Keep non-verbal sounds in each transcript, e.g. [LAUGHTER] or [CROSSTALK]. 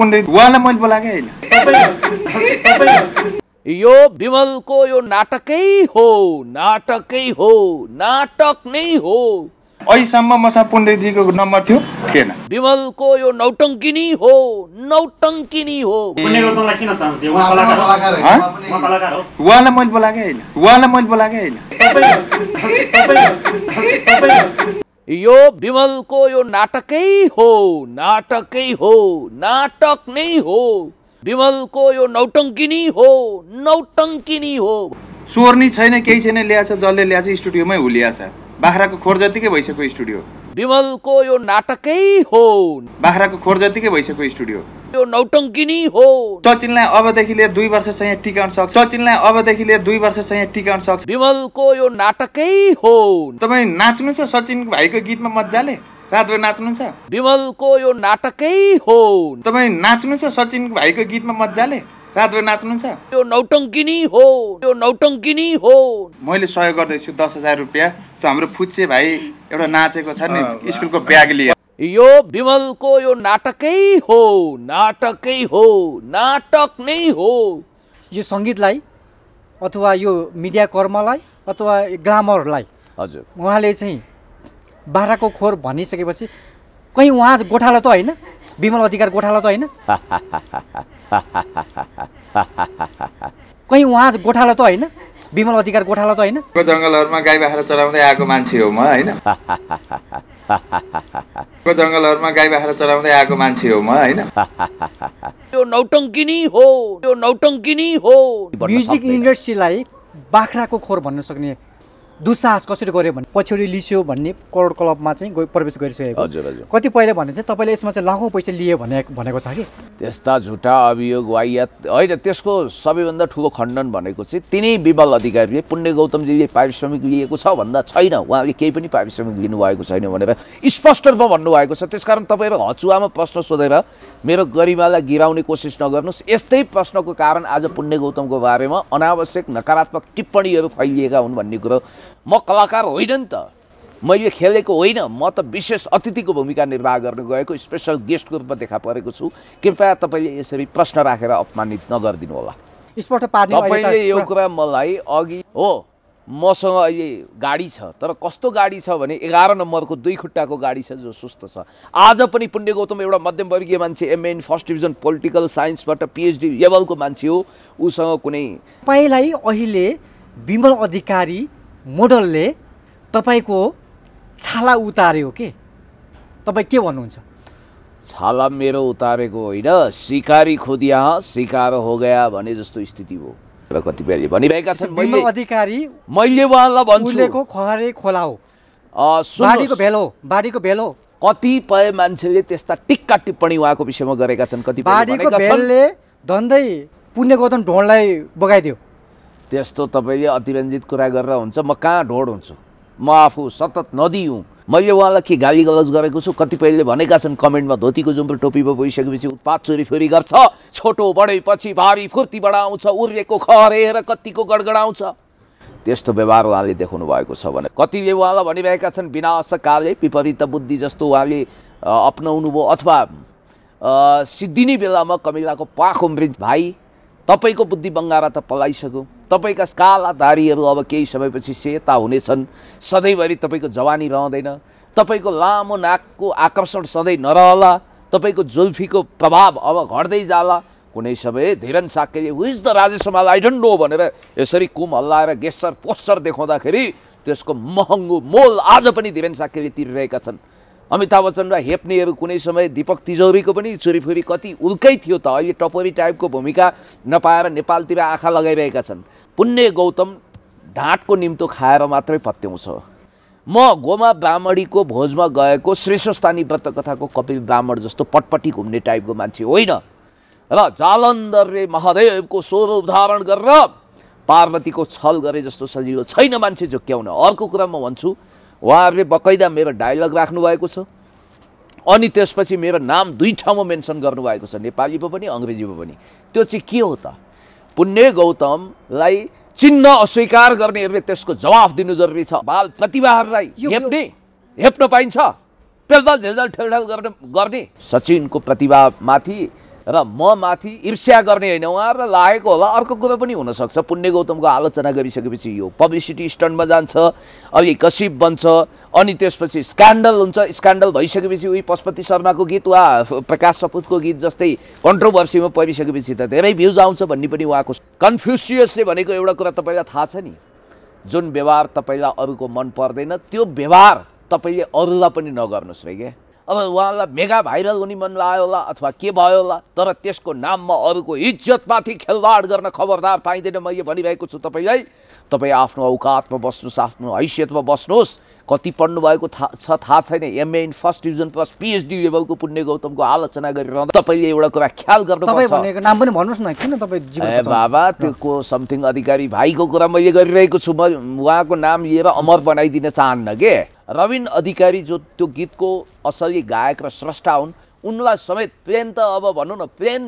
पण्डित उहाँलाई मैले बोलाएकै होइन यो विमलको यो नाटकै हो नाटकै हो नाटक नै हो अहिलेसम्म मसा पुण्डेजीको नम्बर थियो थिएन विमलको यो नौटङ्किनी हो नौटङ्किनी हो उहाँलाई मैले बोलाएकै होइन उहाँलाई मैले बोलाएकै होइन यो विमलको यो नाटकै हो नाटकै हो नाटक नै हो विमलको यो नौटङ्किनी हो नौटङ्किनी हो स्वर्णी छैन केही छैन छ जसले ल्याएछ स्टुडियोमै छ बाख्राको खोर जतिकै भइसक्यो स्टुडियो विमलको यो नाटकै हो बाख्राको खोर जतिकै भइसक्यो स्टुडियो यो नौटङ्की नै हो सचिनलाई अबदेखि लिएर दुई वर्ष चाहिँ टिकाउन सक्छ सचिनलाई अबदेखि लिएर दुई वर्ष चाहिँ टिकाउन सक्छ विमलको यो नाटकै हो तपाईँ नाच्नु छ सचिन भाइको गीतमा मजाले रातभर नाच्नुहुन्छ विमलको यो नाटकै हो तपाईँ नाच्नुहुन्छ छ सचिन भाइको गीतमा मजाले रातभर नाच्नुहुन्छ यो नौटङ्की हो यो नौटङ्की हो मैले सहयोग गर्दैछु दस हजार रुपियाँ त्यो हाम्रो फुच्चे भाइ एउटा नाचेको छ नि स्कुलको ब्याग लिएर यो विमलको यो नाटकै हो नाटकै हो नाटक नै हो यो सङ्गीतलाई अथवा यो मिडिया कर्मलाई अथवा ग्लामरलाई हजुर उहाँले चाहिँ बाह्रको खोर भनिसकेपछि कहीँ उहाँ गोठाला त होइन विमल अधिकार गोठाला त होइन [LAUGHS] कहीँ उहाँ गोठाला त होइन विमल अधिकार गोठाला त होइन जङ्गलहरूमा गाई बाख्रा चराउँदै आएको मान्छे हो म होइन जङ्गलहरूमा गाई बाख्रा चराउँदै आएको मान्छे हो म होइन त्यो नौटङ्किनी हो त्यो नौटङ्किनी हो म्युजिक इन्डस्ट्रीलाई बाख्राको खोर भन्न सक्ने दुस्साहस कसरी गर्यो भने पछौरी लिस्यो भन्ने करोड क्लबमा चाहिँ प्रवेश गरिसकेको हजुर हजुर कतिपयले भने चाहिँ तपाईँले यसमा चाहिँ लाखौँ पैसा लिए भने भनेको छ कि त्यस्ता झुटा अभियोग वायत होइन त्यसको सबैभन्दा ठुलो खण्डन भनेको चाहिँ तिनै विबल अधिकारीले पुण्य गौतमजीले पारिश्रमिक लिएको छ भन्दा छैन उहाँले केही पनि पारिश्रमिक लिनुभएको छैन भनेर स्पष्ट रूपमा भन्नुभएको छ त्यसकारण तपाईँहरू हचुवामा प्रश्न सोधेर मेरो गरिमालाई गिराउने कोसिस नगर्नुहोस् यस्तै प्रश्नको कारण आज पुण्य गौतमको बारेमा अनावश्यक नकारात्मक टिप्पणीहरू फैलिएका हुन् भन्ने कुरो म कलाकार होइन नि त मैले खेलेको होइन म त विशेष अतिथिको भूमिका निर्वाह गर्न गएको स्पेसल गेस्टको रूपमा देखा परेको छु कृपया तपाईँले यसरी प्रश्न राखेर अपमानित नगरिदिनु होला तपाईँले यो कुरा मलाई अघि हो मसँग अहिले गाडी छ तर कस्तो गाडी छ भने एघार नम्बरको दुई खुट्टाको गाडी छ जो सुस्त छ आज पनि पुण्य गौतम एउटा मध्यमवर्गीय मान्छे एमएन फर्स्ट डिभिजन पोलिटिकल साइन्सबाट पिएचडी लेभलको मान्छे हो उसँग कुनै तपाईँलाई अहिले विमल अधिकारी मोडलले तपाईँको छाला उतार्यो के तपाईँ के भन्नुहुन्छ छाला मेरो उतारेको होइन सिकारी खोदिया सिकार हो गया भने जस्तो स्थिति हो र कतिपय भनिरहेका छन् मैले अधिकारी मैले उहाँलाई भन्छु खरे खोला हो बारीको भेलो बारीको भेलो कतिपय मान्छेले त्यस्ता टिक्का टिप्पणी उहाँको विषयमा गरेका छन् कतिपय धन्दै पुण्य गौतम ढोणलाई बगाइदियो त्यस्तो तपाईँले अतिरञ्जित कुरा गरेर हुन्छ म कहाँ ढोड हुन्छु म आफू सतत नदिउँ मैले उहाँलाई के गाली गलज गरेको छु कतिपयले भनेका छन् कमेन्टमा धोतीको जुम्रो टोपीमा भइसकेपछि उत्पात फोरी गर्छ छोटो बढेपछि भारी फुर्तीबाट आउँछ खर खरेर कतिको गडगडाउँछ त्यस्तो व्यवहार उहाँले देखाउनु भएको छ भने कतिले उहाँलाई भनिरहेका छन् विनाश काले विपरीत बुद्धि जस्तो उहाँले अप्नाउनु भयो अथवा सिद्धिने बेलामा कमिलाको पाख उम्रिन्छ भाइ तपाईँको बुद्धि बङ्गारा त पलाइसक्यो तपाईँका कालाधारीहरू अब केही समयपछि सेता हुनेछन् सधैँभरि तपाईँको जवानी रहँदैन तपाईँको लामो नाकको आकर्षण सधैँ नरहला तपाईँको जुल्फीको प्रभाव अब घट्दै जाला कुनै समय धेरन साकेरी विज द राजेशमाल आई डोन्ट नो भनेर यसरी कुम हल्लाएर गेस्टर पोस्टर देखाउँदाखेरि त्यसको महँगो मोल आज पनि धेरन साक्यले तिरिरहेका छन् अमिताभ बच्चन र हेप्नेहरू कुनै समय दिपक तिजौरीको पनि छुरीफुरी कति उल्कै थियो त अहिले टपोरी टाइपको भूमिका नपाएर नेपालतिर आँखा लगाइरहेका छन् पुण्य गौतम ढाँटको निम्तो खाएर मात्रै पत्याउँछ म गोमा ब्राह्मणीको भोजमा गएको श्रेष्ठस्थानी व्रतकथाको कपि ब्राह्मण जस्तो पटपटी घुम्ने टाइपको मान्छे होइन र जालन्धरले महादेवको स्वरूप धारण गरेर पार्वतीको छल गरे जस्तो सजिलो छैन मान्छे झुक्याउन अर्को कुरा म भन्छु उहाँहरूले बकैदा मेरो डायलग राख्नुभएको छ अनि त्यसपछि मेरो नाम दुई ठाउँमा मेन्सन गर्नुभएको छ नेपालीमा पनि अङ्ग्रेजीमा पनि त्यो चाहिँ के हो त पुण्य गौतमलाई चिन्ह अस्वीकार गर्नेहरूले त्यसको जवाफ दिनु जरुरी छ बाल प्रतिभाहरूलाई हेप्ने हेप्न पाइन्छ पेल्दल झेलदल ठेलठाल गर्ने गर्ने सचिनको प्रतिभामाथि र म माथि ईर्ष्या गर्ने होइन उहाँहरूलाई लागेको होला अर्को कुरो पनि हुनसक्छ पुण्य गौतमको आलोचना गरिसकेपछि यो पब्लिसिटी स्टन्टमा जान्छ अलि कसिप बन्छ अनि त्यसपछि स्क्यान्डल हुन्छ स्क्यान्डल भइसकेपछि उही पशुपति शर्माको गीत वा प्रकाश सपुतको गीत जस्तै कन्ट्रोभर्सीमा परिसकेपछि त धेरै भ्युज आउँछ भन्ने पनि उहाँको कन्फ्युसियसले भनेको एउटा कुरा तपाईँलाई थाहा छ नि जुन व्यवहार तपाईँलाई अरूको मन पर्दैन त्यो व्यवहार तपाईँले अरूलाई पनि नगर्नुहोस् रे क्या अब उहाँलाई मेगा भाइरल हुने मन लाग्यो होला अथवा के भयो होला तर त्यसको नाममा अरूको इज्जतमाथि खेलवाड गर्न खबरदार पाइँदैन मैले भनिरहेको छु तपाईँलाई तपाईँ आफ्नो औकातमा बस्नुहोस् आफ्नो हैसियतमा बस्नुहोस् कति पढ्नुभएको थाहा छ थाहा छैन MA in first division plus PhD लेभलको पुण्य गौतमको आलोचना गरिरहँदा तपाईँले एउटा कुरा ख्याल गर्नु नाम पनि भन्नुहोस् न किन ए बाबा त्यो को समथिङ अधिकारी भाइको कुरा मैले गरिरहेको छु म उहाँको नाम लिएर अमर बनाइदिन चाहन्न के रविन अधिकारी जो त्यो गीतको असली गायक र स्रष्टा हुन् उनलाई समेत प्लेन त अब भनौँ न प्लेन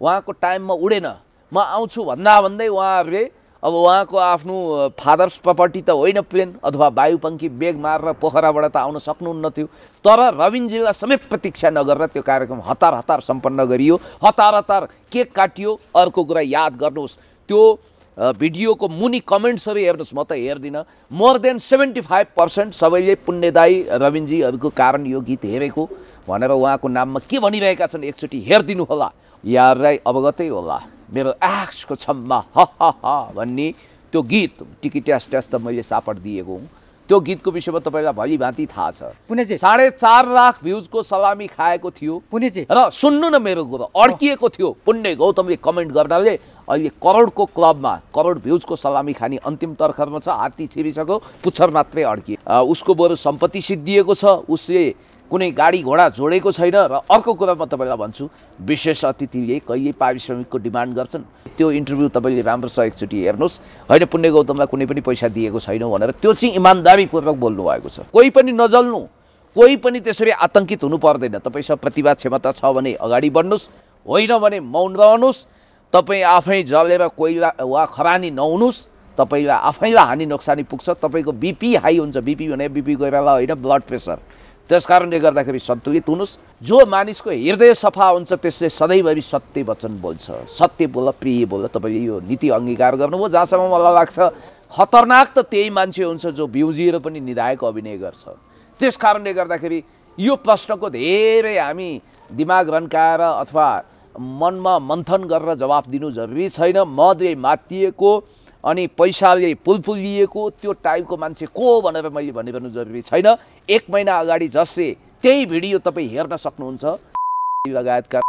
उहाँको टाइममा उडेन म आउँछु भन्दा भन्दै उहाँहरूले अब उहाँको आफ्नो फादर्स प्रपर्टी त होइन प्लेन अथवा वायुपङ्खी बेग मारेर पोखराबाट त आउन सक्नुहुन्न थियो तर रविनजीलाई समेत प्रतीक्षा नगरेर त्यो कार्यक्रम हतार हतार सम्पन्न गरियो हतार हतार केक काटियो अर्को कुरा याद गर्नुहोस् त्यो भिडियोको मुनि कमेन्ट्सहरू हेर्नुहोस् म त हेर्दिनँ more than seventy five percent सबैले पुण्यदायी रविनजीहरूको कारण यो गीत हेरेको भनेर उहाँको नाममा के भनिरहेका छन् एकचोटि हेरिदिनु होला यहाँहरूलाई अवगतै होला मेरो एक्सको छम्मा ह भन्ने त्यो गीत टिकी ट्यास ट्यास त मैले सापट दिएको हुँ त्यो गीतको विषयमा तपाईँलाई भलिभाँति थाहा छ पुनेजी साढे चार लाख भ्युजको सलामी खाएको थियो पुनेजी र सुन्नु न मेरो कुरो अड्किएको थियो पुण्य गौतमले कमेन्ट गर्नाले अहिले करोडको क्लबमा करोड भ्युजको सलामी खाने अन्तिम तर्खरमा छ हात्ती छिरिसक्यो पुच्छर मात्रै अड्किए उसको बरु सम्पत्ति सिद्धिएको छ उसले कुनै गाडी घोडा जोडेको छैन र अर्को कुरा म तपाईँलाई भन्छु विशेष अतिथिले कहिले पारिश्रमिकको डिमान्ड गर्छन् त्यो इन्टरभ्यू तपाईँले राम्रोसँग एकचोटि हेर्नुहोस् होइन पुण्य गौतमलाई कुनै पनि पैसा दिएको छैनौँ भनेर त्यो चाहिँ इमान्दारीपूर्वक बोल्नुभएको छ कोही पनि नजल्नु कोही पनि त्यसरी आतङ्कित हुनु पर्दैन तपाईँसँग प्रतिभा क्षमता छ भने अगाडि बढ्नुहोस् होइन भने मौन रहनुहोस् तपाईँ आफै जलेर कोइला वा खरानी नहुनुहोस् तपाईँलाई आफैलाई हानि नोक्सानी पुग्छ तपाईँको बिपी हाई हुन्छ बिपी भने बिपी गएर होइन ब्लड प्रेसर त्यस कारणले गर्दाखेरि सन्तुलित हुनुहोस् जो मानिसको हृदय सफा हुन्छ त्यसले सधैँभरि सत्य वचन बोल्छ सत्य बोल प्रिय बोल तपाईँले यो नीति अङ्गीकार गर्नुभयो जहाँसम्म मलाई लाग्छ खतरनाक त त्यही मान्छे हुन्छ जो बिउजिएर पनि निधायक अभिनय गर्छ त्यस कारणले गर्दाखेरि यो प्रश्नको धेरै हामी दिमाग रन्काएर अथवा मनमा मन्थन गरेर जवाफ दिनु जरुरी छैन मदले मातिएको अनि पैसाले लिएको त्यो टाइपको मान्छे को भनेर मैले भन्नु जरुरी छैन एक महिना अगाडि जसले त्यही भिडियो तपाईँ हेर्न सक्नुहुन्छ लगायतका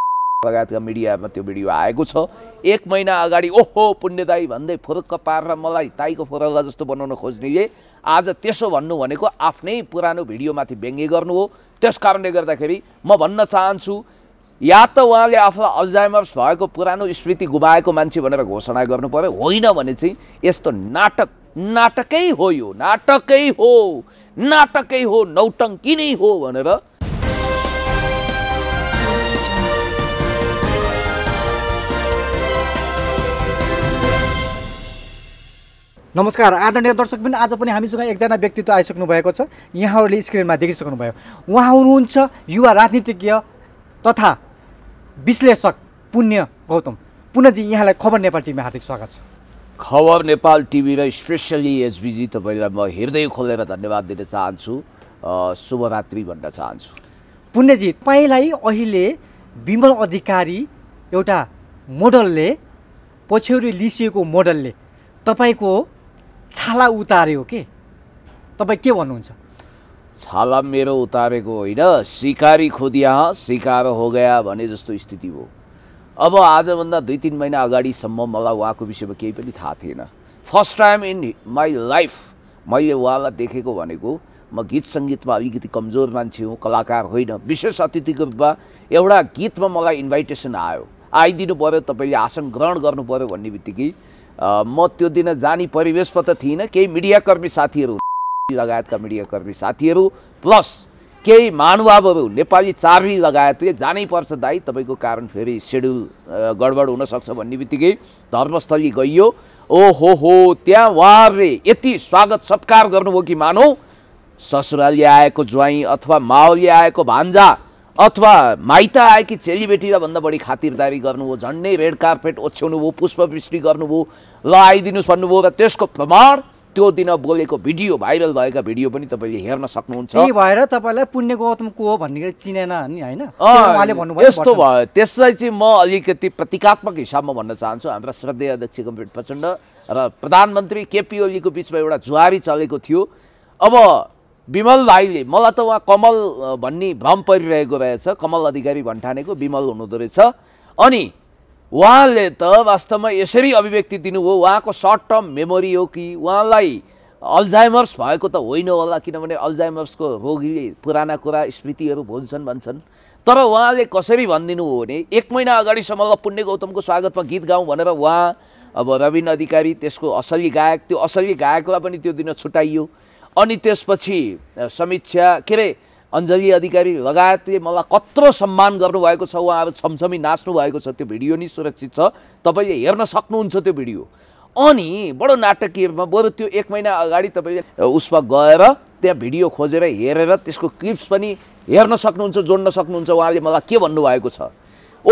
लगायतका मिडियामा त्यो भिडियो आएको छ एक महिना अगाडि ओहो पुण्यदाई भन्दै फुरक्क पारेर मलाई ताईको फुरल्ला जस्तो बनाउन खोज्नेले आज त्यसो भन्नु भनेको आफ्नै पुरानो भिडियोमाथि व्यङ्ग्य गर्नु हो त्यस कारणले गर्दाखेरि म भन्न चाहन्छु या त उहाँले आफ्नो अल्जाइमर्स भएको पुरानो स्मृति गुमाएको मान्छे भनेर घोषणा गर्नु पऱ्यो होइन भने चाहिँ यस्तो नाटक नाटकै हो यो नाटकै हो नाटकै हो नौटङ्की नै हो भनेर नमस्कार आदरणीय दर्शक पनि आज पनि हामीसँग एकजना व्यक्तित्व आइसक्नु भएको छ यहाँहरूले स्क्रिनमा देखिसक्नुभयो उहाँ हुनुहुन्छ युवा राजनीतिज्ञ तथा विश्लेषक पुण्य गौतम पुनजी यहाँलाई खबर नेपाल टिभीमा हार्दिक स्वागत छ खबर नेपाल टिभीमा स्पेसली एसबिजी तपाईँलाई म हृदय खोलेर धन्यवाद दिन चाहन्छु शुभरात्रि भन्न चाहन्छु पुण्यजी तपाईँलाई अहिले विमल अधिकारी एउटा मोडलले पछ्यौरी लिसिएको मोडलले तपाईँको छाला उतार्यो के तपाईँ के भन्नुहुन्छ छाला मेरो उतारेको होइन सिकारी खोदिया सिकार हो गया भने जस्तो स्थिति हो अब आजभन्दा दुई तिन महिना अगाडिसम्म मलाई उहाँको विषयमा केही पनि थाहा थिएन first time in my life मैले उहाँलाई देखेको भनेको म गीत सङ्गीतमा अलिकति कमजोर मान्छे हुँ कलाकार होइन विशेष अतिथिको रूपमा एउटा गीतमा मलाई इन्भाइटेसन आयो आइदिनु पऱ्यो तपाईँले आसन ग्रहण गर्नु पऱ्यो भन्ने बित्तिकै म त्यो दिन जाने परिवेशमा त थिइनँ केही मिडियाकर्मी साथीहरू लगायतका मिडियाकर्मी साथीहरू प्लस केही महानुभावहरू नेपाली चारी लगायतले पर्छ दाइ तपाईँको कारण फेरि सेड्युल गडबड हुनसक्छ भन्ने बित्तिकै धर्मस्थली गइयो ओहो हो त्यहाँ उहाँहरूले यति स्वागत सत्कार गर्नुभयो कि मानौ ससुराली आएको ज्वाइँ अथवा माओली आएको भान्जा अथवा माइत आएकी चेलीबेटीलाई भन्दा बढी खातिरदारी गर्नुभयो झन्डै रेड कार्पेट ओछ्याउनु भयो पुष्पवृष्टि गर्नुभयो ल आइदिनुहोस् भन्नुभयो र त्यसको प्रमाण त्यो दिन बोलेको भिडियो भाइरल भएका भिडियो पनि तपाईँले हेर्न सक्नुहुन्छ त्यही भएर तपाईँलाई पुण्य गौतम को हो भन्ने चिनेन नि होइन यस्तो भयो त्यसलाई चाहिँ म अलिकति प्रतीकात्मक हिसाबमा भन्न चाहन्छु हाम्रा श्रद्धेय अध्यक्ष कम्प्युटर प्रचण्ड र प्रधानमन्त्री केपी ओलीको बिचमा एउटा जुहारी चलेको थियो अब विमल भाइले मलाई त उहाँ कमल भन्ने भ्रम परिरहेको रहेछ कमल अधिकारी भन्ठानेको विमल हुनुहुँदो रहेछ अनि उहाँले त वास्तवमा यसरी अभिव्यक्ति दिनुभयो उहाँको सर्ट टर्म मेमोरी हो कि उहाँलाई अल्जाइमर्स भएको त होइन होला किनभने अल्जाइमर्सको रोगीले पुराना कुरा स्मृतिहरू भुल्छन् भन्छन् तर उहाँले कसरी भनिदिनु हो भने एक महिना अगाडिसम्म ल पुण्य गौतमको स्वागतमा गीत गाउँ भनेर उहाँ अब रविन अधिकारी त्यसको असली गायक त्यो असली गायकलाई पनि त्यो दिन छुट्याइयो अनि त्यसपछि समीक्षा के अरे अञ्जली अधिकारी लगायतले मलाई कत्रो सम्मान गर्नुभएको छ उहाँ अब छमछमी नाच्नु भएको छ त्यो भिडियो नि सुरक्षित छ तपाईँले हेर्न सक्नुहुन्छ त्यो भिडियो अनि बडो नाटकीयमा बरु त्यो एक महिना अगाडि तपाईँले उसमा गएर त्यहाँ भिडियो खोजेर हेरेर त्यसको क्लिप्स पनि हेर्न सक्नुहुन्छ जोड्न सक्नुहुन्छ उहाँले मलाई के भन्नुभएको छ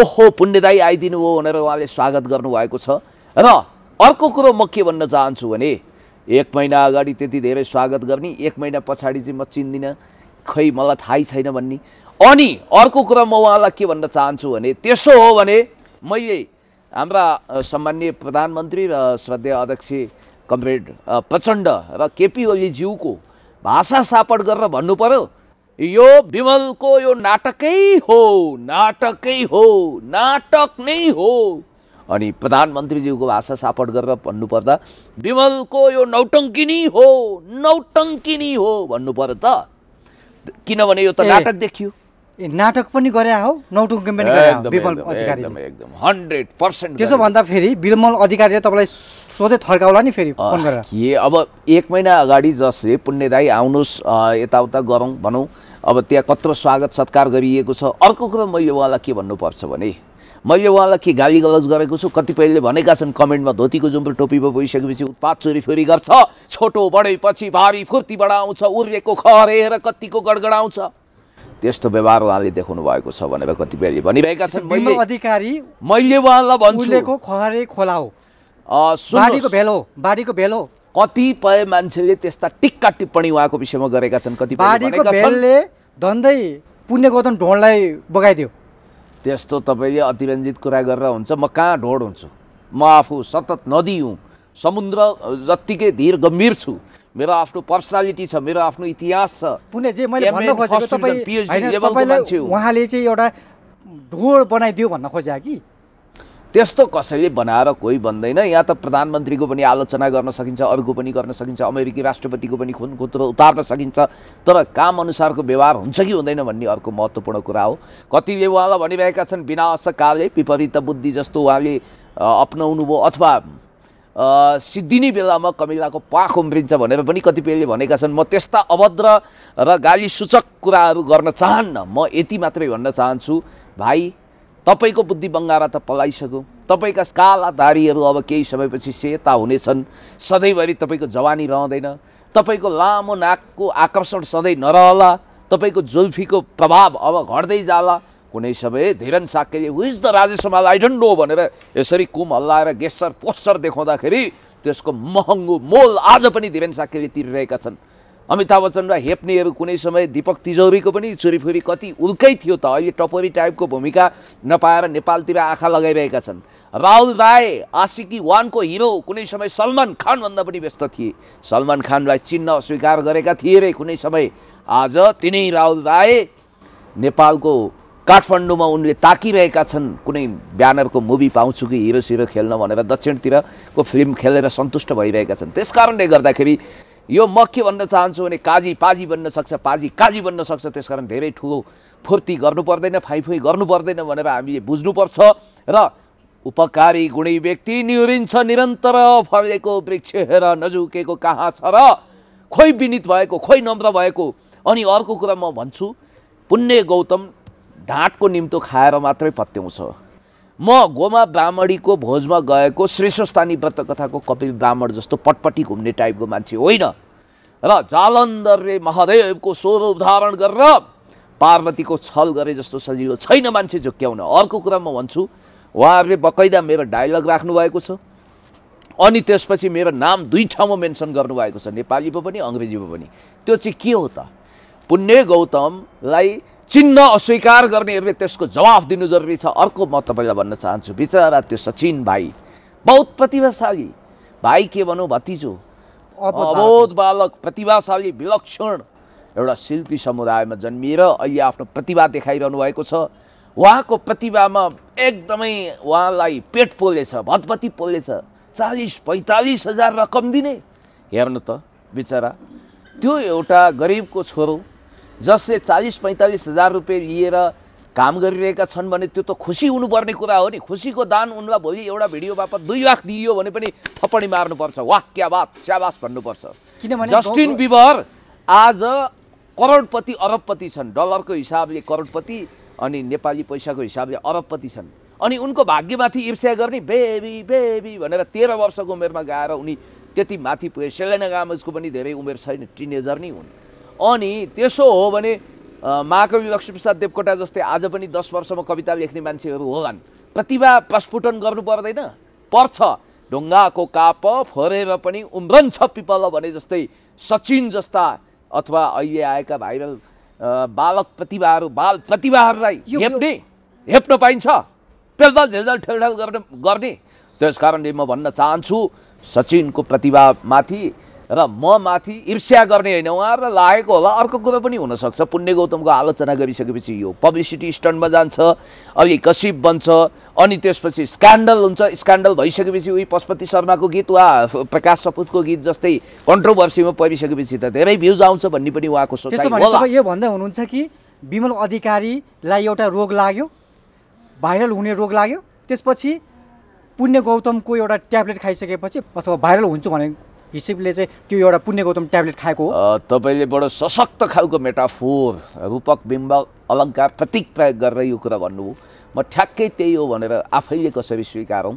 ओहो पुण्यदायी आइदिनु हो भनेर उहाँले स्वागत गर्नुभएको छ र अर्को कुरो म के भन्न चाहन्छु भने एक महिना अगाडि त्यति धेरै स्वागत गर्ने एक महिना पछाडि चाहिँ म चिन्दिनँ खै मलाई थाहै छैन भन्ने अनि अर्को कुरा म उहाँलाई के भन्न चाहन्छु भने त्यसो हो भने मैले हाम्रा सम्मान्य प्रधानमन्त्री र श्रद्धेय अध्यक्ष कमरेड प्रचण्ड र केपी ओलीज्यूको भाषा सापट गरेर भन्नु पऱ्यो यो विमलको यो नाटकै हो नाटकै हो नाटक नै हो अनि प्रधानमन्त्रीज्यूको भाषा सापट गरेर भन्नुपर्दा विमलको यो नौटङ्किनी हो नौटङ्किनी हो भन्नु पऱ्यो त किनभने यो त नाटक देखियो ए नाटक पनि गरे हो नौटुङ कम्पनी विमल अधिकारी एकदम हन्ड्रेड पर्सेन्ट त्यसो भन्दा फेरि विमल अधिकारीले तपाईँलाई सोधै थर्काउला नि फेरि फोन गरेर के अब एक महिना अगाडि जसले पुण्य दाई आउनुहोस् यताउता गरौँ भनौँ अब त्यहाँ कत्रो स्वागत सत्कार गरिएको छ अर्को कुरा म युवालाई के भन्नुपर्छ भने मैले उहाँलाई के गाली गलज गरेको छु कतिपयले भनेका छन् कमेन्टमा धोतीको जुम्रो टोपीमा भइसकेपछि उत्पात चोरीफोरी गर्छ छोटो बढेपछि भावी फुर्तीबाट आउँछ खर हेरेर कतिको गडगडाउँछ त्यस्तो व्यवहार उहाँले देखाउनु भएको छ भनेर कतिपयले भनिरहेका छन् अधिकारी मैले उहाँलाई भन्छु खरे खोला हो बारीको भेलो बारीको भेलो कतिपय मान्छेले त्यस्ता टिक्का टिप्पणी उहाँको विषयमा गरेका छन् कतिपय धन्दै पुण्य गौतम ढोणलाई बगाइदियो त्यस्तो तपाईँले अतिरञ्जित कुरा गरेर हुन्छ म कहाँ ढोड हुन्छु म आफू सतत नदी हुँ समुद्र जत्तिकै धीर गम्भीर छु मेरो आफ्नो पर्सनालिटी छ मेरो आफ्नो इतिहास छ भन्न खोजेको उहाँले चाहिँ एउटा ढोड बनाइदियो भन्न खोजे कि त्यस्तो कसैले बनाएर कोही बन्दैन यहाँ त प्रधानमन्त्रीको पनि आलोचना गर्न सकिन्छ अरूको पनि गर्न सकिन्छ अमेरिकी राष्ट्रपतिको पनि खुन खुत्रो उतार्न सकिन्छ तर काम अनुसारको व्यवहार हुन्छ कि हुँदैन भन्ने अर्को महत्त्वपूर्ण कुरा हो कतिले उहाँलाई भनिरहेका छन् बिना कार्य विपरीत बुद्धि जस्तो उहाँले अप्नाउनु भयो अथवा सिद्धिने बेलामा कमिलाको पाख उम्रिन्छ भनेर पनि कतिपयले भनेका छन् म त्यस्ता अभद्र र गाली सूचक कुराहरू गर्न चाहन्न म यति मात्रै भन्न चाहन्छु भाइ तपाईँको बुद्धि बङ्गारा त पलाइसक्यो तपाईँका काला दारीहरू अब केही समयपछि सेता हुनेछन् सधैँभरि तपाईँको जवानी रहँदैन तपाईँको लामो नाकको आकर्षण सधैँ नरहला तपाईँको जुल्फीको प्रभाव अब घट्दै जाला कुनै समय धिरन साकेले is the Rajesh I don't know भनेर यसरी कुम हल्लाएर गेसर पोस्टर देखाउँदाखेरि त्यसको महँगो मोल आज पनि धिरेन साकेले तिरिरहेका छन् अमिताभ बच्चन र हेप्नेहरू कुनै समय दिपक तिजौरीको पनि छुरीफुरी कति उल्कै थियो त अहिले टपोरी टाइपको भूमिका नपाएर नेपालतिर आँखा लगाइरहेका छन् राहुल राय आशिकी वानको हिरो कुनै समय सलमान खानभन्दा पनि व्यस्त थिए सलमान खानलाई चिन्ह अस्वीकार गरेका थिए रे कुनै समय आज तिनै राहुल राय नेपालको काठमाडौँमा उनले ताकिरहेका छन् कुनै ब्यानरको मुभी पाउँछु कि हिरो सिरो खेल्न भनेर दक्षिणतिरको फिल्म खेलेर सन्तुष्ट भइरहेका छन् त्यस कारणले गर्दाखेरि यो म के भन्न चाहन्छु भने काजी पाजी बन्न सक्छ पाजी काजी बन्न सक्छ त्यस कारण धेरै ठुलो फुर्ती गर्नु पर्दैन फाइफुई गर्नु पर्दैन भनेर हामीले बुझ्नुपर्छ र उपकारी गुणी व्यक्ति निहुरिन्छ निरन्तर फलेको वृक्ष हेर नजुकेको कहाँ छ र खोइ विनित भएको खोइ नम्र भएको अनि अर्को कुरा म भन्छु पुण्य गौतम ढाँटको निम्तो खाएर मात्रै पत्याउँछ म गोमा ब्राह्मणीको भोजमा गएको श्रेष्ठस्थानी कथाको कपिल ब्राह्मण जस्तो पटपटी घुम्ने टाइपको मान्छे होइन र जालन्धरले महादेवको स्वर धारण गरेर पार्वतीको छल गरे जस्तो सजिलो छैन मान्छे झुक्क्याउन अर्को कुरा म भन्छु उहाँहरूले बकैदा मेरो डायलग राख्नुभएको छ अनि त्यसपछि मेरो नाम दुई ठाउँमा मेन्सन गर्नुभएको छ नेपालीमा पनि अङ्ग्रेजीमा पनि त्यो चाहिँ के हो त पुण्य गौतमलाई चिन्ह अस्वीकार गर्नेहरूले त्यसको जवाफ दिनु जरुरी छ अर्को म तपाईँलाई भन्न चाहन्छु बिचरा त्यो सचिन भाइ बहुत प्रतिभाशाली भाइ के भनौँ भतिजो अबोध बालक प्रतिभाशाली विलक्षण एउटा शिल्पी समुदायमा जन्मिएर अहिले आफ्नो प्रतिभा देखाइरहनु भएको छ उहाँको प्रतिभामा एकदमै उहाँलाई पेट पोलेछ भतपति पोलेछ चालिस पैँतालिस हजार रकम दिने हेर्नु त बिचरा त्यो एउटा गरिबको छोरो जसले चालिस पैँतालिस हजार रुपियाँ लिएर काम गरिरहेका छन् भने त्यो त खुसी हुनुपर्ने कुरा हो नि खुसीको दान उनलाई भोलि एउटा भिडियो बापत दुई लाख दिइयो भने पनि थप्पडी मार्नुपर्छ वाह क्या बात स्याबास भन्नुपर्छ किनभने जस्टिन बिबर आज करोडपति अरबपति छन् डलरको हिसाबले करोडपति अनि नेपाली पैसाको हिसाबले अरबपति छन् अनि उनको भाग्यमाथि ईर्ष्या गर्ने बेबी बेबी भनेर तेह्र वर्षको उमेरमा गएर उनी त्यति माथि पुगे सेलेना गामजको पनि धेरै उमेर छैन टिनेजर नै हुन् अनि त्यसो हो भने महाकवि लक्ष्मीप्रसाद देवकोटा जस्तै आज पनि दस वर्षमा कविता लेख्ने मान्छेहरू होलान् प्रतिभा प्रस्फुटन गर्नु पर्दैन पर्छ ढुङ्गाको काप फोरेर पनि उम्रन्छ पिपल भने जस्तै सचिन जस्ता अथवा अहिले आएका भाइरल बालक प्रतिभाहरू बाल प्रतिभाहरूलाई हेप्ने हेप्न पाइन्छ पेलदल झेलदल ठेलठेल गर्ने त्यस कारणले म भन्न चाहन्छु सचिनको प्रतिभामाथि र म माथि ईर्ष्या गर्ने होइन उहाँहरूलाई लागेको होला अर्को कुरा पनि हुनसक्छ पुण्य गौतमको आलोचना गरिसकेपछि यो पब्लिसिटी स्टन्डमा जान्छ अब कसिप बन्छ अनि त्यसपछि स्क्यान्डल हुन्छ स्क्यान्डल भइसकेपछि उही पशुपति शर्माको गीत वा प्रकाश सपुतको गीत जस्तै कन्ट्रोभर्सीमा परिसकेपछि त धेरै भ्युज आउँछ भन्ने पनि उहाँको सोचाइ यो भन्दै हुनुहुन्छ कि विमल अधिकारीलाई एउटा रोग लाग्यो भाइरल हुने रोग लाग्यो त्यसपछि पुण्य गौतमको एउटा ट्याब्लेट खाइसकेपछि अथवा भाइरल हुन्छु भने हिसिबले चाहिँ त्यो एउटा पुण्य गौतम ट्याब्लेट खाएको तपाईँले बडो सशक्त खालको मेटाफोर रूपक बिम्ब अलङ्कार प्रतीक प्रयोग गरेर यो कुरा भन्नुभयो म ठ्याक्कै त्यही हो भनेर आफैले कसरी स्वीकारौँ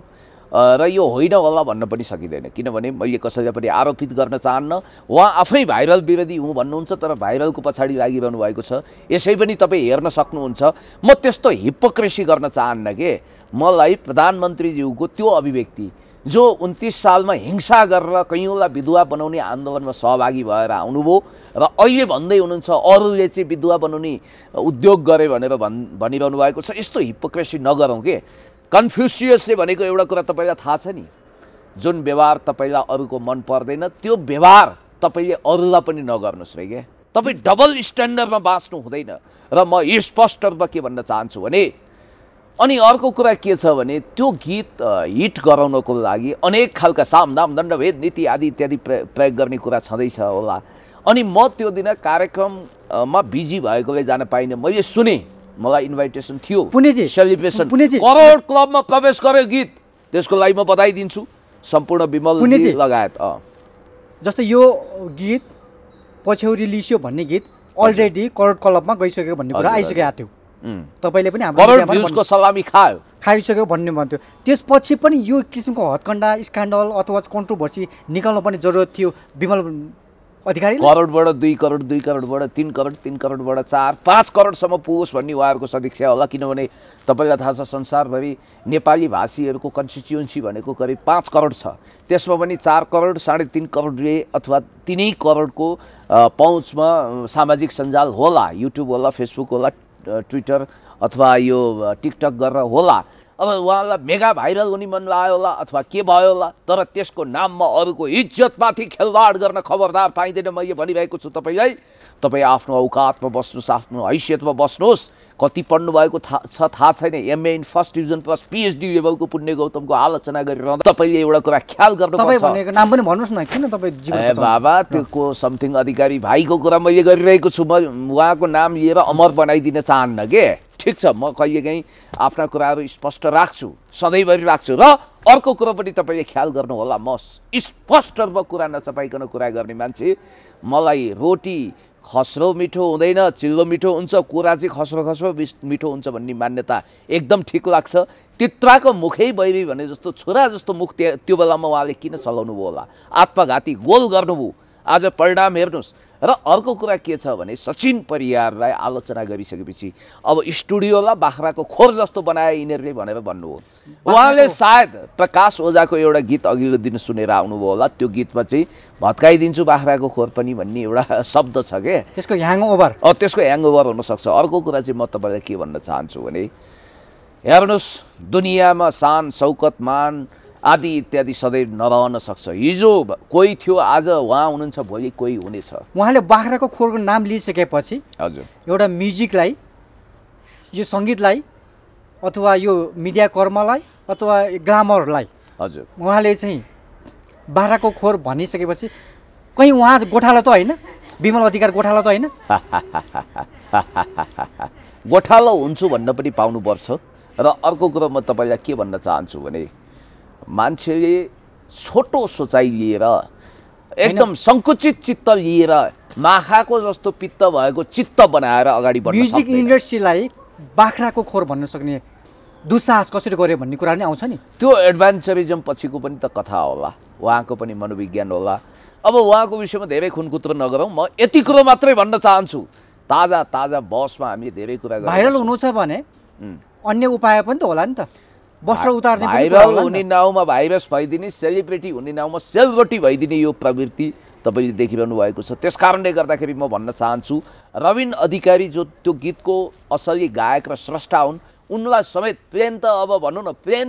र यो होइन होला भन्न पनि सकिँदैन किनभने मैले कसैलाई पनि आरोपित गर्न चाहन्न उहाँ आफै भाइरल विरोधी हुँ भन्नुहुन्छ तर भाइरलको पछाडि लागिरहनु भएको छ यसै पनि तपाईँ हेर्न सक्नुहुन्छ म त्यस्तो हिपोक्रेसी गर्न चाहन्न के मलाई प्रधानमन्त्रीज्यूको त्यो अभिव्यक्ति जो उन्तिस सालमा हिंसा गरेर कैयौँलाई विधुवा बनाउने आन्दोलनमा सहभागी भएर आउनुभयो र अहिले भन्दै हुनुहुन्छ अरूले चाहिँ विधुवा बनाउने उद्योग गरे भनेर भन् भनिरहनु भएको छ यस्तो हिपोक्रेसी नगरौँ के कन्फ्युसियसले भनेको एउटा कुरा तपाईँलाई थाहा छ नि जुन व्यवहार तपाईँलाई अरूको मन पर्दैन त्यो व्यवहार तपाईँले अरूलाई पनि नगर्नुहोस् रे क्या तपाईँ डबल स्ट्यान्डर्डमा बाँच्नु हुँदैन र म स्पष्ट रूपमा के भन्न चाहन्छु भने अनि अर्को कुरा के छ भने त्यो गीत हिट गराउनको लागि अनेक खालका साम सामदाम दण्डभेद नीति आदि इत्यादि प्रयोग गर्ने कुरा छँदैछ होला अनि म त्यो दिन कार्यक्रममा बिजी भएकोले जान पाइनँ मैले सुने मलाई इन्भाइटेसन थियो सेलिब्रेसन करोड क्लबमा प्रवेश गर्यो गीत त्यसको लागि म बताइदिन्छु सम्पूर्ण विमल लगायत जस्तै यो गीत पछ्यौरी लिस्यो भन्ने गीत अलरेडी करोड क्लबमा गइसक्यो भन्ने कुरा आइसकेको थियो तपाईँले पनि हाम्रो सलामी खायो खाइसक्यो भन्ने भन्थ्यो त्यसपछि पनि यो किसिमको हत्कण्डा स्क्यान्डल अथवा कन्ट्रोभर्सी निकाल्नु पर्ने जरुरत थियो विमल अधिकारी करोडबाट दुई करोड दुई करोडबाट तिन करोड तिन करोडबाट चार पाँच करोडसम्म पुगोस् भन्ने उहाँहरूको सदिक्षा होला किनभने तपाईँलाई थाहा छ संसारभरि नेपाली भाषीहरूको कन्स्टिच्युएन्सी भनेको करिब पाँच करोड छ त्यसमा पनि चार करोड साढे तिन करोडले अथवा तिनै करोडको पहुँचमा सामाजिक सञ्जाल होला युट्युब होला फेसबुक होला ट्विटर अथवा यो टिकटक गरेर होला अब उहाँलाई मेगा भाइरल हुने मन लाग्यो होला अथवा के भयो होला तर त्यसको नाममा अरूको इज्जतमाथि खेलवाड गर्न खबरदार पाइँदैन मैले भनिरहेको छु तपाईँलाई तपाईँ आफ्नो औकातमा बस्नुहोस् आफ्नो हैसियतमा बस्नुहोस् कति पढ्नु भएको थाहा छ थाहा छैन MA in first division plus PhD लेभलको पुण्य गौतमको आलोचना गरिरहँदा तपाईँले एउटा कुरा ख्याल गर्नु नाम पनि भन्नुहोस् न किन तपाईँ बाबा त्यो को समथिङ अधिकारी भाइको कुरा मैले गरिरहेको छु म उहाँको नाम लिएर अमर बनाइदिन चाहन्न के ठिक छ म कहिलेकाहीँ आफ्ना कुराहरू स्पष्ट राख्छु सधैँभरि राख्छु र अर्को कुरो पनि तपाईँले ख्याल गर्नु होला म स्पष्ट रूपमा कुरा नचपाइकन कुरा गर्ने मान्छे मलाई रोटी खस्रो मिठो हुँदैन चिल्लो मिठो हुन्छ कुरा चाहिँ खस्रो खस्रो मिठो हुन्छ भन्ने मान्यता एकदम ठिक लाग्छ तित्राको मुखै बैरी भने जस्तो छोरा जस्तो मुख त्यो बेलामा उहाँले किन चलाउनु भयो होला आत्मघाती गोल गर्नुभयो आज परिणाम हेर्नुहोस् र अर्को कुरा के छ भने सचिन परियारलाई आलोचना गरिसकेपछि अब स्टुडियोलाई बाख्राको खोर जस्तो बनाए यिनीहरूले भनेर भन्नुभयो उहाँले सायद प्रकाश ओझाको एउटा गीत अघिल्लो दिन सुनेर आउनुभयो होला त्यो गीतमा चाहिँ भत्काइदिन्छु बाख्राको खोर पनि भन्ने एउटा शब्द छ क्या त्यसको ह्याङओभर त्यसको ह्याङओभर हुनसक्छ अर्को कुरा चाहिँ म तपाईँलाई के भन्न चाहन्छु भने हेर्नुहोस् दुनियाँमा सान सौकत मान आदि इत्यादि सधैँ नरहन सक्छ हिजो कोही थियो आज उहाँ हुनुहुन्छ भोलि कोही हुनेछ उहाँले बाख्राको खोरको नाम लिइसकेपछि हजुर एउटा म्युजिकलाई यो सङ्गीतलाई अथवा यो मिडिया कर्मलाई अथवा ग्लामरलाई हजुर उहाँले चाहिँ बाख्राको खोर भनिसकेपछि कहीँ उहाँ गोठालो त होइन विमल अधिकार गोठालो त होइन [LAUGHS] गोठालो हुन्छु भन्न पनि पाउनुपर्छ र अर्को कुरो म तपाईँलाई के भन्न चाहन्छु भने मान्छेले छोटो सोचाइ लिएर एकदम सङ्कुचित चित्त लिएर माखाको जस्तो पित्त भएको चित्त बनाएर अगाडि बढ्छ म्युजिक इन्डस्ट्रीलाई बाख्राको खोर भन्न सक्ने दुस्साहस कसरी गर्यो भन्ने कुरा नै आउँछ नि त्यो एडभान्चरिजम पछिको पनि त कथा होला उहाँको पनि मनोविज्ञान होला अब उहाँको विषयमा धेरै खुनकुत्र नगरौँ म यति कुरो मात्रै भन्न चाहन्छु ताजा ताजा बसमा हामी धेरै कुरा भाइरल हुनु छ भने अन्य उपाय पनि त होला नि त वस्त्र उतार्ने भाइरल हुने नाउँमा भाइरस भइदिने सेलिब्रेटी हुने नाउँमा सेलरोटी भइदिने यो प्रवृत्ति तपाईँले देखिरहनु भएको छ त्यस कारणले गर्दाखेरि म भन्न चाहन्छु रविन अधिकारी जो त्यो गीतको असली गायक र स्रष्टा हुन् उनलाई समेत प्लेन त अब भनौँ न प्लेन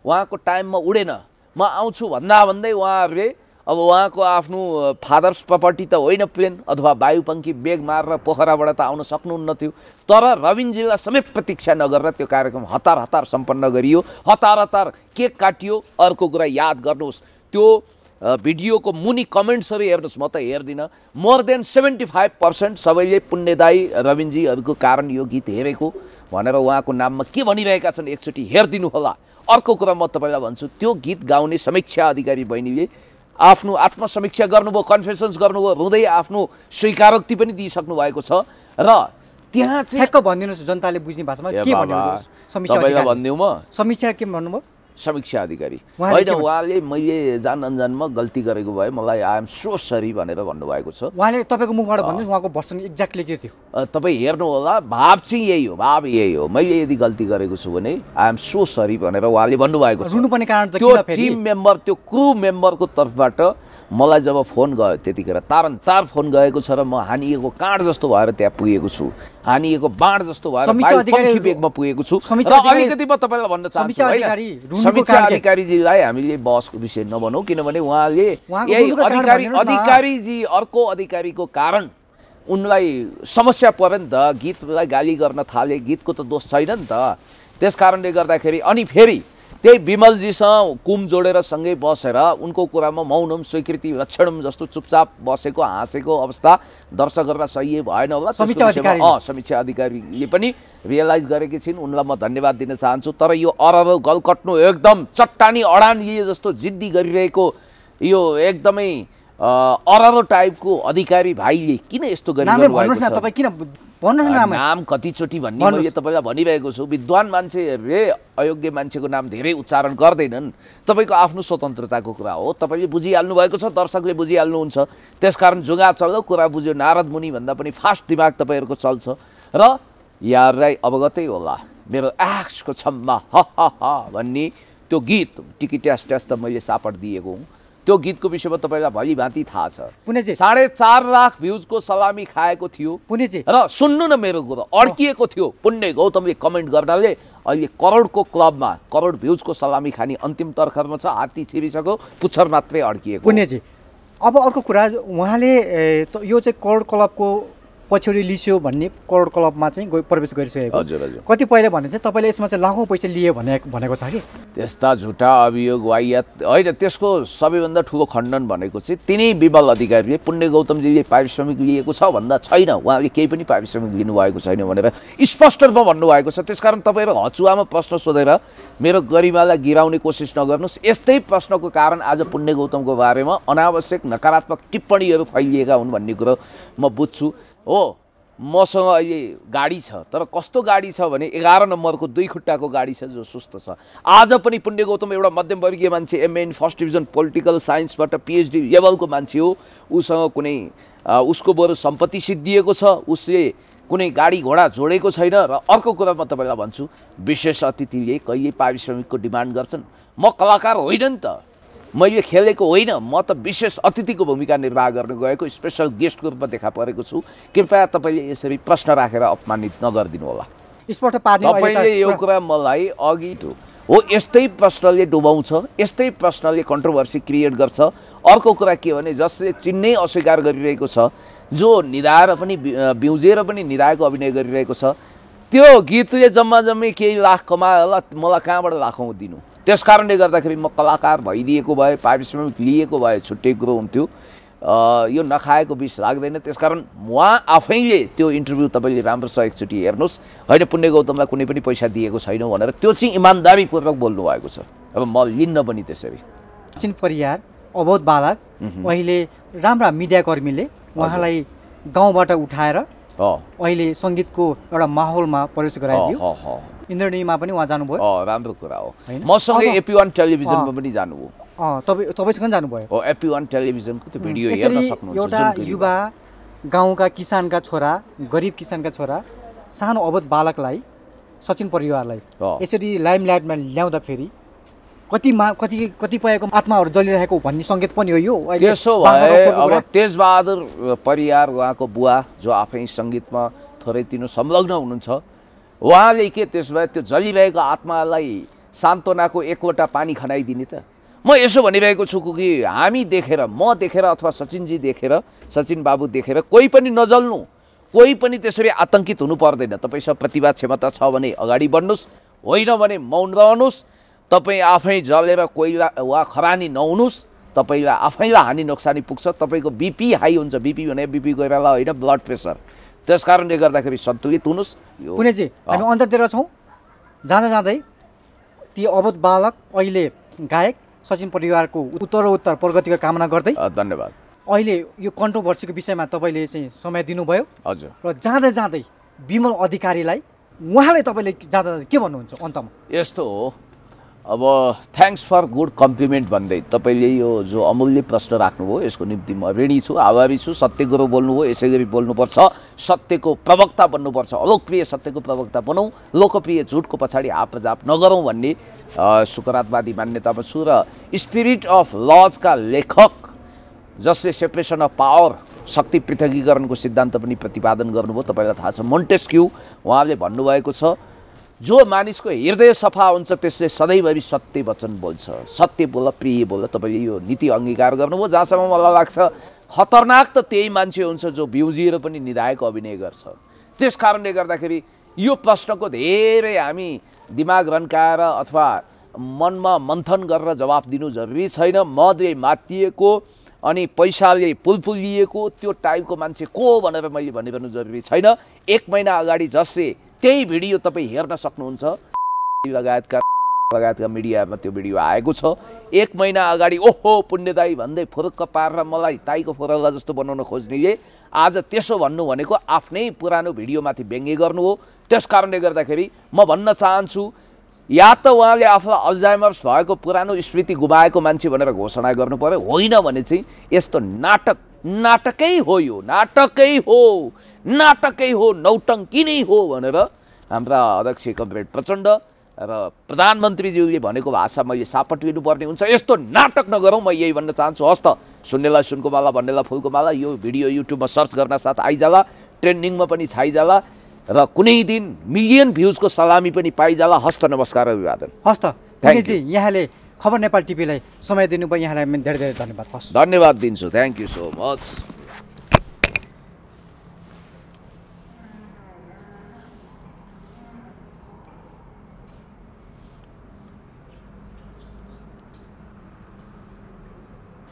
उहाँको टाइममा उडेन म आउँछु भन्दा भन्दै उहाँहरूले अब उहाँको आफ्नो फादर्स प्रपर्टी त होइन प्लेन अथवा वायुपङ्खी बेग मारेर पोखराबाट त आउन सक्नुहुन्न थियो तर रविनजीलाई समेत प्रतीक्षा नगरेर त्यो कार्यक्रम हतार हतार सम्पन्न गरियो हतार हतार केक काटियो अर्को कुरा याद गर्नुहोस् त्यो भिडियोको मुनि कमेन्ट्सहरू हेर्नुहोस् म त हेर्दिनँ more than seventy five percent सबैले पुण्यदायी रविन्दजीहरूको कारण यो गीत हेरेको भनेर उहाँको नाममा के भनिरहेका छन् एकचोटि हेरिदिनु होला अर्को कुरा म तपाईँलाई भन्छु त्यो गीत गाउने समीक्षा अधिकारी बहिनीले आफ्नो आत्मसमीक्षा गर्नुभयो कन्फेसन्स गर्नुभयो हुँदै आफ्नो स्वीकारोक्ति पनि दिइसक्नु भएको छ र त्यहाँ चाहिँ भनिदिनुहोस् जनताले बुझ्ने भाषामा के भन्नु समीक्षा के भन्नुभयो समीक्षा अधिकारी होइन उहाँले मैले जान अन्जानमा गल्ती गरेको भए मलाई आई एम सो सरी भनेर भन्नुभएको छ उहाँले तपाईँको मुखबाट भन्नुहोस् उहाँको भर्सन एक्ज्याक्टली के थियो तपाईँ हेर्नु होला भाव चाहिँ यही हो भाव यही हो मैले यदि गल्ती गरेको छु भने आई एम सो सरी भनेर उहाँले भन्नुभएको छ त्यो टिम मेम्बर त्यो क्रु मेम्बरको तर्फबाट मलाई जब फोन गयो त्यतिखेर तारन तार फोन गएको छ र म हानिएको काँड जस्तो भएर त्यहाँ पुगेको छु हानिएको बाँड जस्तो भएर पुगेको छु र अलिकति म तपाईँलाई भन्न चाहन्छु समीक्षा अधिकारीजीलाई हामीले बहसको विषय नभनौँ किनभने उहाँले यही अधिकारी अधिकारीजी अर्को अधिकारीको कारण उनलाई समस्या पऱ्यो नि त गीतलाई गाली गर्न थाले गीतको त दोष छैन नि त त्यस कारणले गर्दाखेरि अनि फेरि त्यही विमलजीसँग कुम जोडेर सँगै बसेर उनको कुरामा मौनम स्वीकृति लक्षणम जस्तो चुपचाप बसेको हाँसेको अवस्था दर्शकहरूमा सही भएन होला समीक्षा समीक्षा अधिकारीले पनि रियलाइज गरेकी छिन् उनलाई म धन्यवाद दिन चाहन्छु तर यो अरब गलकट्नु एकदम चट्टानी अडान जस्तो जिद्दी गरिरहेको यो एकदमै अरारो टाइपको अधिकारी भाइले किन यस्तो नाम कतिचोटि भन्ने मैले तपाईँलाई भनिरहेको छु विद्वान मान्छेहरूले अयोग्य मान्छेको नाम धेरै उच्चारण गर्दैनन् तपाईँको आफ्नो स्वतन्त्रताको कुरा हो तपाईँले बुझिहाल्नु भएको छ दर्शकले बुझिहाल्नुहुन्छ त्यसकारण जुगा चल्दो कुरा बुझ्यो नारद मुनि भन्दा पनि फास्ट दिमाग तपाईँहरूको चल्छ र यहाँलाई अवगतै होला मेरो एक्सको क्षममा ह भन्ने त्यो गीत टिकिट्यास ट्यास त मैले सापट दिएको हुँ त्यो गीतको विषयमा तपाईँलाई भलिभाँति थाहा छ साढे चार लाख भ्युजको सलामी खाएको थियो र सुन्नु न मेरो कुरो अड्किएको थियो पुण्य गौतमले कमेन्ट गर्नाले अहिले करोडको क्लबमा करोड भ्युजको सलामी खाने अन्तिम तर्खरमा छ हात्ती छिरिसक्यो पुच्छर मात्रै अड्किएको पुण्यजी अब अर्को कुरा उहाँले यो चाहिँ करोड क्लबको पछौरी लिस्यो भन्ने करोड क्लबमा चाहिँ प्रवेश गरिसकेको हजुर हजुर कतिपयले भने चाहिँ तपाईँले यसमा चाहिँ लाखौँ पैसा लिए भने भनेको छ कि त्यस्ता झुटा अभियोग वायत होइन त्यसको सबैभन्दा ठुलो खण्डन भनेको चाहिँ तिनै विबल अधिकारीले पुण्य गौतमजीले पारिश्रमिक लिएको छ भन्दा छैन उहाँले केही पनि पारिश्रमिक लिनुभएको छैन भनेर स्पष्ट रूपमा भन्नुभएको छ त्यसकारण तपाईँहरू हचुवामा प्रश्न सोधेर मेरो गरिमालाई गिराउने कोसिस नगर्नुहोस् यस्तै प्रश्नको कारण आज पुण्य गौतमको बारेमा अनावश्यक नकारात्मक टिप्पणीहरू फैलिएका हुन् भन्ने कुरो म बुझ्छु हो मसँग अहिले गाडी छ तर कस्तो गाडी छ भने एघार नम्बरको दुई खुट्टाको गाडी छ जो सुस्त छ आज पनि पुण्य गौतम एउटा मध्यमवर्गीय मान्छे एमएन फर्स्ट डिभिजन पोलिटिकल साइन्सबाट पिएचडी लेभलको मान्छे हो उसँग कुनै उसको बरु सम्पत्ति सिद्धिएको छ उसले कुनै गाडी घोडा जोडेको छैन र अर्को कुरा म तपाईँलाई भन्छु विशेष अतिथिले कहिले पारिश्रमिकको डिमान्ड गर्छन् म कलाकार होइन नि त मैले खेलेको होइन म त विशेष अतिथिको भूमिका निर्वाह गर्न गएको स्पेसल गेस्टको रूपमा देखा परेको छु कृपया तपाईँले यसरी प्रश्न राखेर अपमानित नगरिदिनु होला तपाईँले यो कुरा मलाई अघि हो यस्तै प्रश्नले डुबाउँछ यस्तै प्रश्नले कन्ट्रोभर्सी क्रिएट गर्छ अर्को कुरा के भने जसले चिन्नै अस्वीकार गरिरहेको छ जो निधाएर पनि बिउजेर पनि निधाएको अभिनय गरिरहेको छ त्यो गीतले जम्मा जम्मी केही लाख कमाएर मलाई कहाँबाट लाखौँ दिनु त्यस कारणले गर्दाखेरि म कलाकार भइदिएको भए पारिश्रमिक लिएको भए छुट्टै कुरो हुन्थ्यो यो नखाएको विष लाग्दैन त्यसकारण उहाँ आफैले त्यो इन्टरभ्यू तपाईँले राम्रोसँग एकचोटि हेर्नुहोस् होइन पुण्य गौतमलाई कुनै पनि पैसा दिएको छैन भनेर त्यो चाहिँ इमान्दारीपूर्वक बोल्नुभएको छ अब म लिन्न पनि त्यसरी सचिन परियार अबोध बालक अहिले राम्रा मिडियाकर्मीले उहाँलाई गाउँबाट उठाएर अहिले सङ्गीतको एउटा माहौलमा प्रवेश गराइदियो इन्द्रणीमा पनि उहाँ जानुभयो राम्रो कुरा हो मसँगै एपी वान टेलिभिजनमा पनि जानुभयो तपाईँ तपाईँसँग जानुभयो एपी वान टेलिभिजनको त्यो भिडियो हेर्न सक्नुहुन्छ एउटा युवा गाउँका किसानका छोरा गरिब किसानका छोरा सानो अवध बालकलाई सचिन परिवारलाई यसरी लाइम ल्याउँदा ल्याउँदाखेरि कति मा कति कतिपयको आत्माहरू जलिरहेको भन्ने सङ्केत पनि हो यो त्यसो भए अब तेजबहादुर परिवार उहाँको बुवा जो आफै सङ्गीतमा थोरै तिनो संलग्न हुनुहुन्छ उहाँले के त्यसो भए त्यो जलिरहेको आत्मालाई सान्त्वनाको एकवटा पानी खनाइदिने त म यसो भनिरहेको छु कि हामी देखेर म देखेर अथवा सचिनजी देखेर सचिन बाबु देखेर कोही पनि नजल्नु कोही पनि त्यसरी आतङ्कित हुनु पर्दैन तपाईँसँग प्रतिभा क्षमता छ भने अगाडि बढ्नुहोस् होइन भने मौन रहनुहोस् तपाईँ आफै जलेर कोइला वा खरानी नहुनुहोस् तपाईँलाई आफैलाई हानि नोक्सानी पुग्छ तपाईँको बिपी हाई हुन्छ बिपी भने बिपी गएर होइन ब्लड प्रेसर त्यस कारणले गर्दाखेरि सन्तुलित हुनुहोस् पुणेजी हामी अन्ततिर छौँ जाँदा जाँदै ती अवध बालक अहिले गायक सचिन परिवारको उत्तर उत्तर प्रगतिको कामना गर्दै धन्यवाद अहिले यो कन्ट्रोभर्सीको विषयमा तपाईँले चाहिँ समय दिनुभयो हजुर र जाँदै जाँदै विमल अधिकारीलाई उहाँले तपाईँले जाँदा जाँदै के भन्नुहुन्छ अन्तमा यस्तो हो अब थ्याङ्क्स फर गुड कम्प्लिमेन्ट भन्दै तपाईँले यो जो अमूल्य प्रश्न राख्नुभयो यसको निम्ति म ऋणी छु आभारी छु सत्य गुरु बोल्नुभयो यसै गरी बोल्नुपर्छ सत्यको प्रवक्ता बन्नुपर्छ अलोकप्रिय सत्यको प्रवक्ता बनौँ लोकप्रिय झुटको पछाडि आपजाप नगरौँ भन्ने सुकरातवादी मान्यतामा छु र स्पिरिट अफ लजका लेखक जसले सेपरेसन अफ पावर शक्ति पृथकीकरणको सिद्धान्त पनि प्रतिपादन गर्नुभयो तपाईँलाई थाहा छ मोन्टेस्क्यु उहाँले भन्नुभएको छ जो मानिसको हृदय सफा हुन्छ त्यसले सधैँभरि सत्य वचन बोल्छ सत्य बोल प्रिय बोल तपाईँले यो नीति अङ्गीकार गर्नुभयो जहाँसम्म मलाई लाग्छ खतरनाक त त्यही मान्छे हुन्छ जो बिउजिएर पनि निधाएको अभिनय गर्छ त्यस कारणले गर्दाखेरि यो प्रश्नको धेरै हामी दिमाग रन्काएर अथवा मनमा मन्थन गरेर जवाब दिनु जरुरी छैन मदले मातिएको अनि पैसाले पुलपुलिएको त्यो टाइपको मान्छे को भनेर मैले भनिरहनु जरुरी छैन एक महिना अगाडि जसले त्यही भिडियो तपाईँ हेर्न सक्नुहुन्छ लगायतका लगायतका मिडियामा त्यो भिडियो आएको छ एक महिना अगाडि ओहो पुण्यदाई भन्दै फुरुक्क पारेर मलाई ताईको फुरल्ला जस्तो बनाउन खोज्नेले आज त्यसो भन्नु भनेको आफ्नै पुरानो भिडियोमाथि व्यङ्ग्य गर्नु हो त्यस कारणले गर्दाखेरि म भन्न चाहन्छु या त उहाँले आफ्नो अल्जाइमर्स भएको पुरानो स्मृति गुमाएको मान्छे भनेर घोषणा गर्नु पऱ्यो होइन भने चाहिँ यस्तो नाटक नाटकै हो यो नाटकै हो नाटकै हो नौटङ्की नै हो भनेर हाम्रा अध्यक्ष कमरेड प्रचण्ड र प्रधानमन्त्रीज्यूले भनेको भाषा मैले सापट लिनुपर्ने हुन्छ यस्तो नाटक नगरौँ म यही भन्न चाहन्छु हस् त सुन्नेलाई सुनको माला भन्नेलाई फुलको माला यो भिडियो युट्युबमा सर्च गर्न साथ आइजाला ट्रेन्डिङमा पनि छाइजाला र कुनै दिन मिलियन भ्युजको सलामी पनि पाइजाला हस्त नमस्कार अभिवादन हस्त यहाँले खबर नेपाल टिभीलाई समय दिनुभयो यहाँलाई धेरै धेरै धन्यवाद धन्यवाद दिन्छु थ्याङ्क यू सो मच